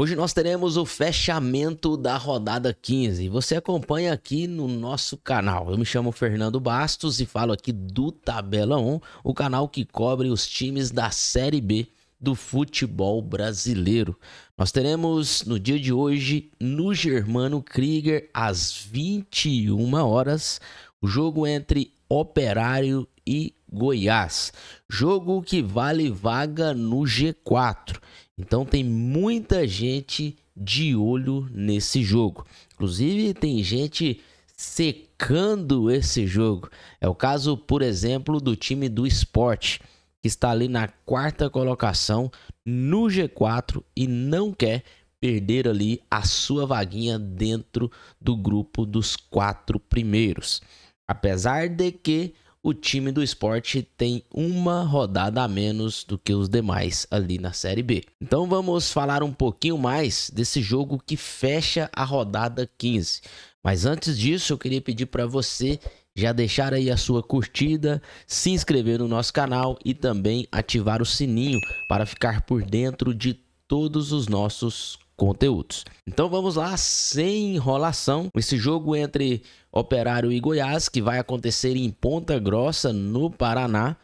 Hoje nós teremos o fechamento da rodada 15. Você acompanha aqui no nosso canal. Eu me chamo Fernando Bastos e falo aqui do Tabela 1, o canal que cobre os times da Série B do futebol brasileiro. Nós teremos no dia de hoje no Germano Krieger às 21 horas o jogo entre Operário e Goiás. Jogo que vale vaga no G4. Então tem muita gente de olho nesse jogo. Inclusive tem gente secando esse jogo. É o caso, por exemplo, do time do esporte, que está ali na quarta colocação no G4 e não quer perder ali a sua vaguinha dentro do grupo dos quatro primeiros. Apesar de que o time do esporte tem uma rodada a menos do que os demais ali na Série B. Então vamos falar um pouquinho mais desse jogo que fecha a rodada 15. Mas antes disso, eu queria pedir para você já deixar aí a sua curtida, se inscrever no nosso canal e também ativar o sininho para ficar por dentro de todos os nossos conteúdos. Então vamos lá, sem enrolação, esse jogo entre Operário e Goiás, que vai acontecer em Ponta Grossa, no Paraná,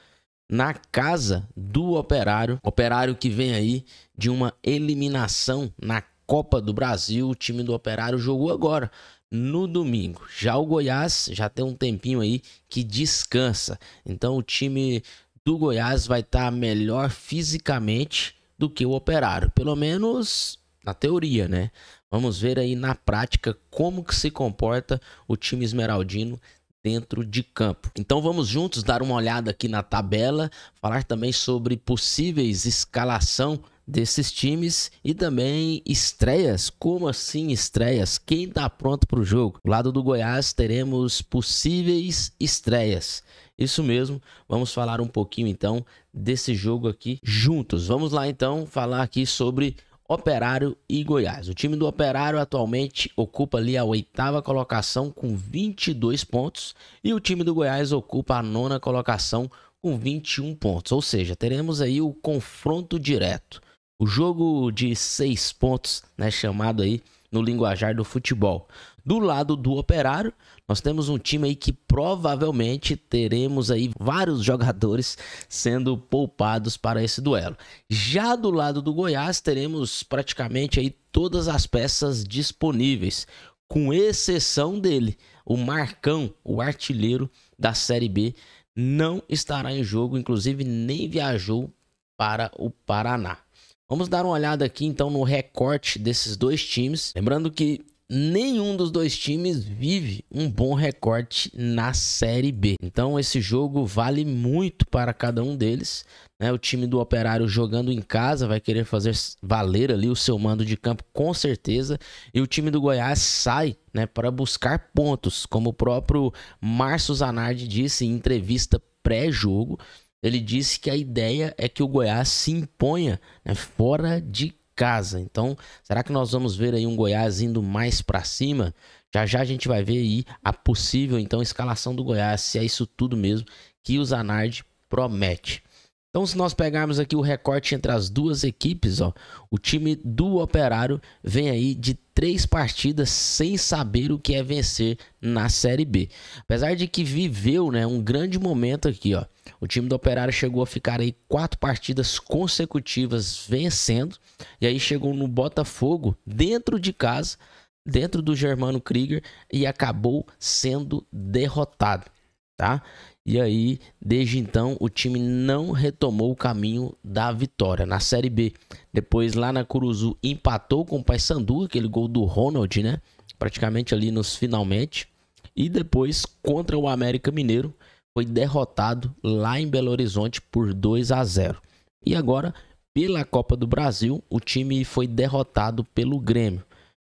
na casa do Operário. Operário que vem aí de uma eliminação na Copa do Brasil, o time do Operário jogou agora. No domingo. Já o Goiás já tem um tempinho aí que descansa. Então o time do Goiás vai estar tá melhor fisicamente do que o Operário. Pelo menos na teoria, né? Vamos ver aí na prática como que se comporta o time esmeraldino dentro de campo. Então vamos juntos dar uma olhada aqui na tabela, falar também sobre possíveis escalação desses times e também estreias. Como assim estreias? Quem está pronto para o jogo? Do lado do Goiás teremos possíveis estreias. Isso mesmo, vamos falar um pouquinho então desse jogo aqui juntos. Vamos lá então falar aqui sobre Operário e Goiás. O time do Operário atualmente ocupa ali a oitava colocação com 22 pontos e o time do Goiás ocupa a nona colocação com 21 pontos. Ou seja, teremos aí o confronto direto. O jogo de seis pontos, né, chamado aí no linguajar do futebol. Do lado do Operário, nós temos um time aí que provavelmente teremos aí vários jogadores sendo poupados para esse duelo. Já do lado do Goiás, teremos praticamente aí todas as peças disponíveis, com exceção dele, o Marcão, o artilheiro da Série B, não estará em jogo, inclusive nem viajou para o Paraná. Vamos dar uma olhada aqui então no recorte desses dois times. Lembrando que nenhum dos dois times vive um bom recorte na Série B. Então esse jogo vale muito para cada um deles. Né? O time do Operário jogando em casa vai querer fazer valer ali o seu mando de campo com certeza. E o time do Goiás sai né, para buscar pontos, como o próprio Márcio Zanardi disse em entrevista pré-jogo. Ele disse que a ideia é que o Goiás se imponha né, fora de casa. Então, será que nós vamos ver aí um Goiás indo mais para cima? Já já a gente vai ver aí a possível então escalação do Goiás, se é isso tudo mesmo que o Zanardi promete. Então, se nós pegarmos aqui o recorte entre as duas equipes, ó, o time do Operário vem aí de três partidas sem saber o que é vencer na Série B. Apesar de que viveu né, um grande momento aqui, ó, o time do Operário chegou a ficar aí quatro partidas consecutivas vencendo, e aí chegou no Botafogo, dentro de casa, dentro do Germano Krieger, e acabou sendo derrotado. Tá? E aí, desde então, o time não retomou o caminho da vitória na Série B. Depois, lá na Curuzu, empatou com o Paysandu, aquele gol do Ronald, né? Praticamente ali nos finalmente. E depois, contra o América Mineiro, foi derrotado lá em Belo Horizonte por 2 a 0. E agora, pela Copa do Brasil, o time foi derrotado pelo Grêmio.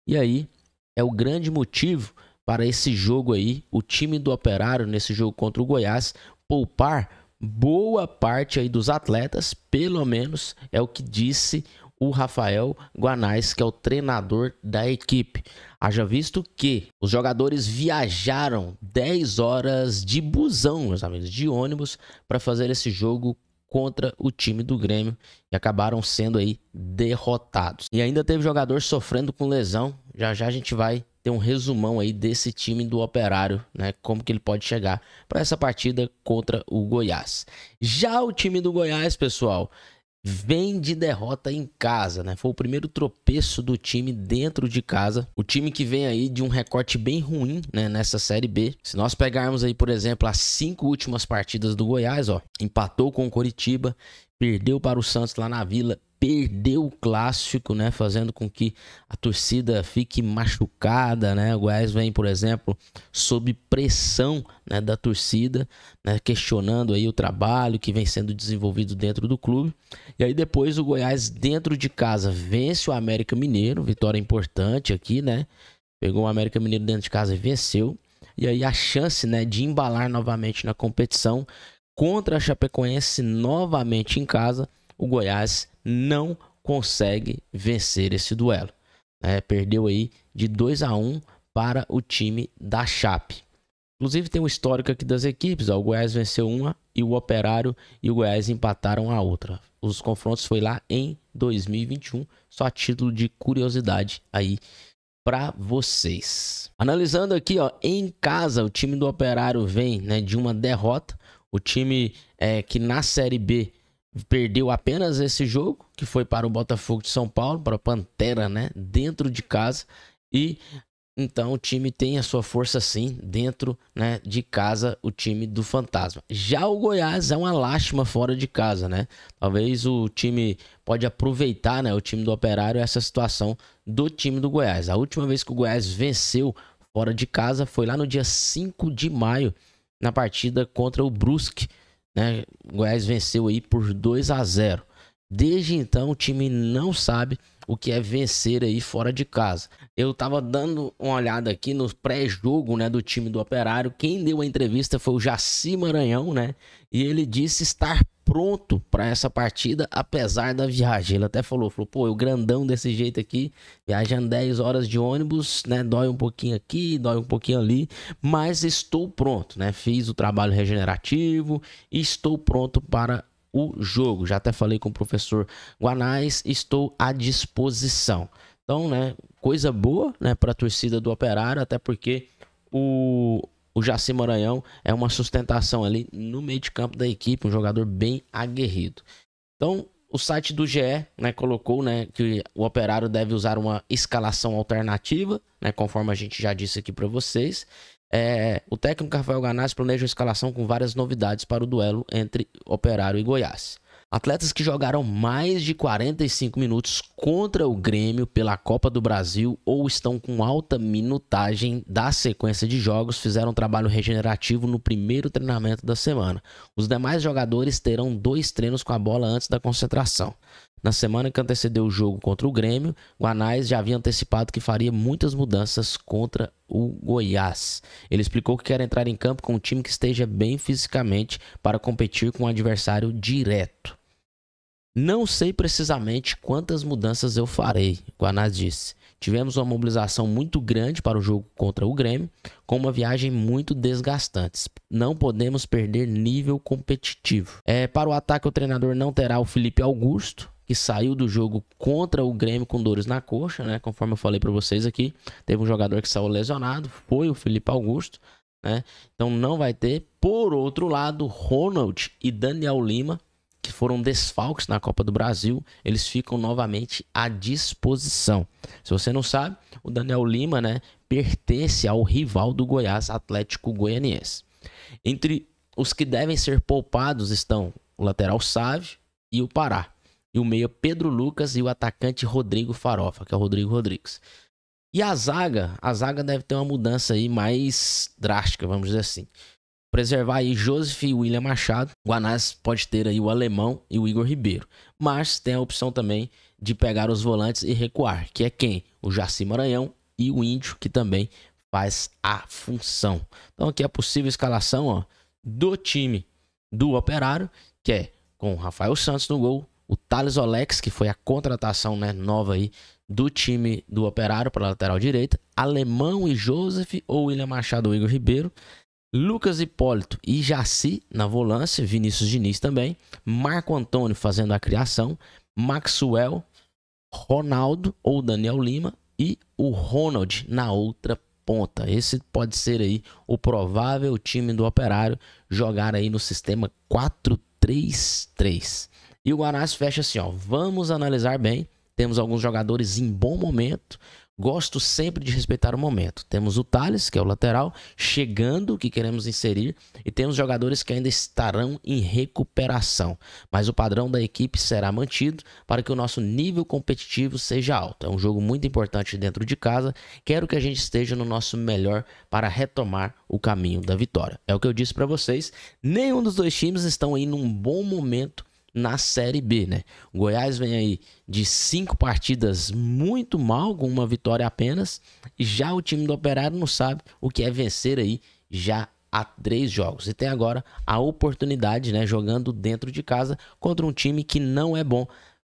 E aí, é o grande motivo para esse jogo aí, o time do Operário nesse jogo contra o Goiás, poupar boa parte aí dos atletas, pelo menos é o que disse o Rafael Guanais, que é o treinador da equipe. Haja visto que os jogadores viajaram 10 horas de busão, meus amigos, de ônibus, para fazer esse jogo contra o time do Grêmio e acabaram sendo aí derrotados. E ainda teve jogador sofrendo com lesão. Já já a gente vai ter um resumão aí desse time do Operário, né? Como que ele pode chegar para essa partida contra o Goiás. Já o time do Goiás, pessoal, vem de derrota em casa, né? Foi o primeiro tropeço do time dentro de casa. O time que vem aí de um recorte bem ruim, né, nessa série B. Se nós pegarmos aí, por exemplo, as cinco últimas partidas do Goiás, ó, empatou com o Coritiba, perdeu para o Santos lá na Vila, perdeu o clássico, né, fazendo com que a torcida fique machucada, né? O Goiás vem, por exemplo, sob pressão, né, da torcida, né, questionando aí o trabalho que vem sendo desenvolvido dentro do clube. E aí depois o Goiás dentro de casa vence o América Mineiro, vitória importante aqui, né? Pegou o América Mineiro dentro de casa e venceu. E aí a chance, né, de embalar novamente na competição contra a Chapecoense novamente em casa, o Goiás não consegue vencer esse duelo. É, perdeu aí de 2 a 1 para o time da Chape. Inclusive tem um histórico aqui das equipes, ó, o Goiás venceu uma e o Operário e o Goiás empataram a outra. Os confrontos foi lá em 2021, só a título de curiosidade aí para vocês. Analisando aqui, ó, em casa o time do Operário vem, né, de uma derrota o time é, que na Série B perdeu apenas esse jogo, que foi para o Botafogo de São Paulo, para a Pantera, né? Dentro de casa. E então o time tem a sua força sim dentro né, de casa, o time do Fantasma. Já o Goiás é uma lástima fora de casa, né? Talvez o time pode aproveitar, né? O time do Operário essa situação do time do Goiás. A última vez que o Goiás venceu fora de casa foi lá no dia 5 de maio na partida contra o Brusque. Né? O Goiás venceu aí por 2 a 0. Desde então o time não sabe o que é vencer aí fora de casa. Eu tava dando uma olhada aqui no pré-jogo, né, do time do Operário. Quem deu a entrevista foi o Jaci Maranhão, né? E ele disse estar pronto para essa partida, apesar da viagem. Ele até falou, falou, pô, eu grandão desse jeito aqui, viajando 10 horas de ônibus, né? Dói um pouquinho aqui, dói um pouquinho ali, mas estou pronto, né? Fiz o trabalho regenerativo e estou pronto para o jogo. Já até falei com o professor Guanais, estou à disposição. Então, né, coisa boa, né, para a torcida do Operário, até porque o o Jaci Maranhão é uma sustentação ali no meio de campo da equipe, um jogador bem aguerrido. Então, o site do GE né, colocou né, que o operário deve usar uma escalação alternativa, né, conforme a gente já disse aqui para vocês. É, o técnico Rafael Ganassi planeja uma escalação com várias novidades para o duelo entre Operário e Goiás. Atletas que jogaram mais de 45 minutos contra o Grêmio pela Copa do Brasil ou estão com alta minutagem da sequência de jogos fizeram um trabalho regenerativo no primeiro treinamento da semana. Os demais jogadores terão dois treinos com a bola antes da concentração. Na semana que antecedeu o jogo contra o Grêmio, Guanais já havia antecipado que faria muitas mudanças contra o Goiás. Ele explicou que quer entrar em campo com um time que esteja bem fisicamente para competir com um adversário direto. Não sei precisamente quantas mudanças eu farei, Guanás disse. Tivemos uma mobilização muito grande para o jogo contra o Grêmio, com uma viagem muito desgastante. Não podemos perder nível competitivo. É, para o ataque, o treinador não terá o Felipe Augusto, que saiu do jogo contra o Grêmio com dores na coxa, né? Conforme eu falei para vocês aqui, teve um jogador que saiu lesionado, foi o Felipe Augusto, né? Então não vai ter. Por outro lado, Ronald e Daniel Lima que foram desfalques na Copa do Brasil, eles ficam novamente à disposição. Se você não sabe, o Daniel Lima, né, pertence ao rival do Goiás, Atlético Goianiense. Entre os que devem ser poupados estão o lateral Sávio e o Pará, e o meia Pedro Lucas e o atacante Rodrigo Farofa, que é o Rodrigo Rodrigues. E a zaga, a zaga deve ter uma mudança aí mais drástica, vamos dizer assim preservar aí Joseph e William Machado. O Guanás pode ter aí o Alemão e o Igor Ribeiro. Mas tem a opção também de pegar os volantes e recuar, que é quem? O Jaci Maranhão e o Índio, que também faz a função. Então aqui é a possível escalação ó, do time do Operário, que é com o Rafael Santos no gol, o Thales Olex, que foi a contratação né, nova aí do time do Operário para lateral direita, Alemão e Joseph ou William Machado ou Igor Ribeiro, Lucas Hipólito e Jaci na volância, Vinícius Diniz também, Marco Antônio fazendo a criação, Maxwell, Ronaldo ou Daniel Lima e o Ronald na outra ponta. Esse pode ser aí o provável time do Operário jogar aí no sistema 4-3-3. E o Guarani fecha assim, ó. Vamos analisar bem. Temos alguns jogadores em bom momento, Gosto sempre de respeitar o momento. Temos o Thales, que é o lateral, chegando, que queremos inserir, e temos jogadores que ainda estarão em recuperação. Mas o padrão da equipe será mantido para que o nosso nível competitivo seja alto. É um jogo muito importante dentro de casa. Quero que a gente esteja no nosso melhor para retomar o caminho da vitória. É o que eu disse para vocês. Nenhum dos dois times estão aí num bom momento na Série B, né? O Goiás vem aí de cinco partidas muito mal, com uma vitória apenas. Já o time do Operário não sabe o que é vencer aí já há três jogos. E tem agora a oportunidade, né? Jogando dentro de casa contra um time que não é bom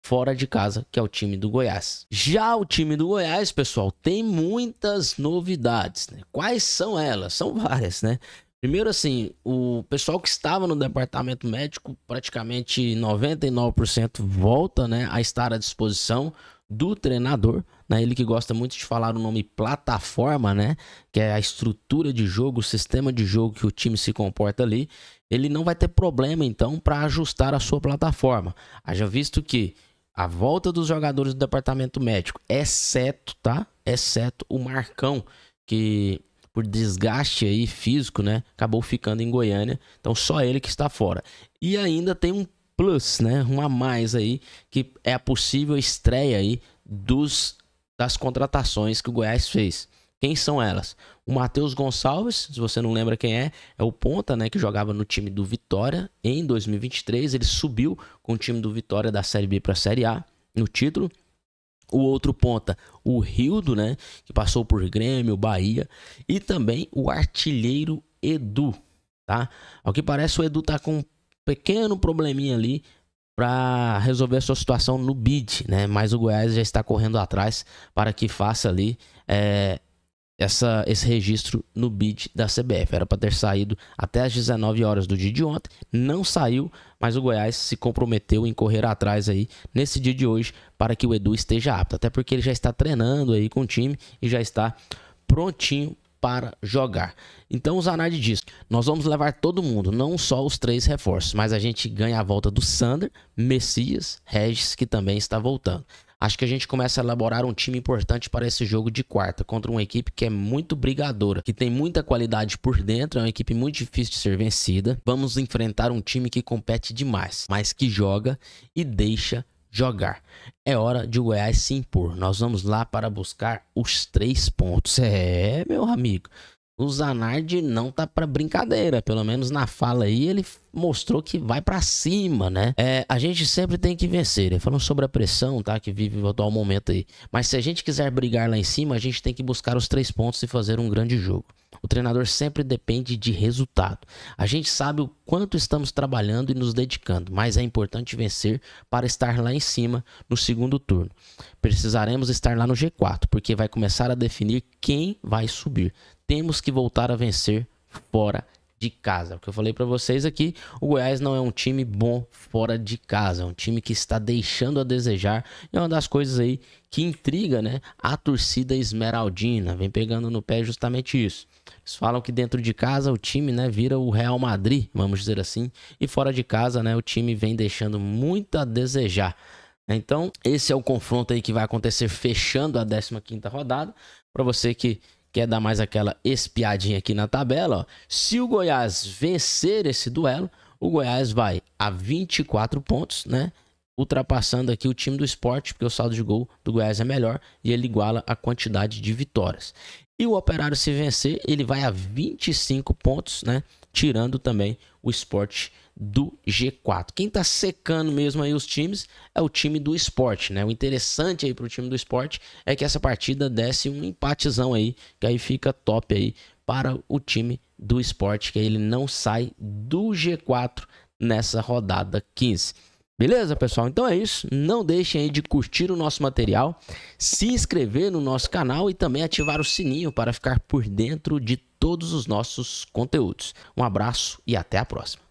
fora de casa, que é o time do Goiás. Já o time do Goiás, pessoal, tem muitas novidades. Né? Quais são elas? São várias, né? Primeiro, assim, o pessoal que estava no departamento médico, praticamente 99% volta né, a estar à disposição do treinador, né? Ele que gosta muito de falar o nome plataforma, né? Que é a estrutura de jogo, o sistema de jogo que o time se comporta ali. Ele não vai ter problema então para ajustar a sua plataforma. Haja visto que a volta dos jogadores do departamento médico, exceto, tá? Exceto o Marcão, que por desgaste aí físico, né? Acabou ficando em Goiânia. Então só ele que está fora. E ainda tem um plus, né? Um a mais aí, que é a possível estreia aí dos das contratações que o Goiás fez. Quem são elas? O Matheus Gonçalves, se você não lembra quem é, é o ponta, né, que jogava no time do Vitória em 2023, ele subiu com o time do Vitória da Série B para a Série A no título o outro ponta, o Rildo, né, que passou por Grêmio, Bahia, e também o artilheiro Edu, tá? Ao que parece o Edu tá com um pequeno probleminha ali para resolver a sua situação no bid, né? Mas o Goiás já está correndo atrás para que faça ali é, essa, esse registro no bid da CBF. Era para ter saído até as 19 horas do dia de ontem, não saiu, mas o Goiás se comprometeu em correr atrás aí nesse dia de hoje para que o Edu esteja apto, até porque ele já está treinando aí com o time e já está prontinho para jogar. Então o Zanardi diz: nós vamos levar todo mundo, não só os três reforços, mas a gente ganha a volta do Sander, Messias, Regis, que também está voltando. Acho que a gente começa a elaborar um time importante para esse jogo de quarta, contra uma equipe que é muito brigadora, que tem muita qualidade por dentro, é uma equipe muito difícil de ser vencida. Vamos enfrentar um time que compete demais, mas que joga e deixa jogar. É hora de o Goiás se impor. Nós vamos lá para buscar os três pontos. É, meu amigo o Zanardi não tá para brincadeira, pelo menos na fala aí ele mostrou que vai para cima, né? É, a gente sempre tem que vencer. Ele falou sobre a pressão, tá? Que vive o atual momento aí. Mas se a gente quiser brigar lá em cima, a gente tem que buscar os três pontos e fazer um grande jogo. O treinador sempre depende de resultado. A gente sabe o quanto estamos trabalhando e nos dedicando, mas é importante vencer para estar lá em cima no segundo turno. Precisaremos estar lá no G4, porque vai começar a definir quem vai subir. Temos que voltar a vencer fora de casa. O que eu falei para vocês aqui, é o Goiás não é um time bom fora de casa, é um time que está deixando a desejar. é uma das coisas aí que intriga, né? A torcida esmeraldina vem pegando no pé justamente isso. Eles falam que dentro de casa o time, né, vira o Real Madrid, vamos dizer assim, e fora de casa, né, o time vem deixando muito a desejar. Então, esse é o confronto aí que vai acontecer fechando a 15ª rodada. Para você que quer dar mais aquela espiadinha aqui na tabela, ó. se o Goiás vencer esse duelo, o Goiás vai a 24 pontos, né? Ultrapassando aqui o time do esporte, porque o saldo de gol do Goiás é melhor e ele iguala a quantidade de vitórias. E o Operário se vencer, ele vai a 25 pontos, né? Tirando também o esporte do G4. Quem tá secando mesmo aí os times é o time do esporte, né? O interessante aí pro time do esporte é que essa partida desce um empatezão aí, que aí fica top aí para o time do esporte, que ele não sai do G4 nessa rodada 15. Beleza, pessoal? Então é isso. Não deixem aí de curtir o nosso material, se inscrever no nosso canal e também ativar o sininho para ficar por dentro de todos os nossos conteúdos. Um abraço e até a próxima.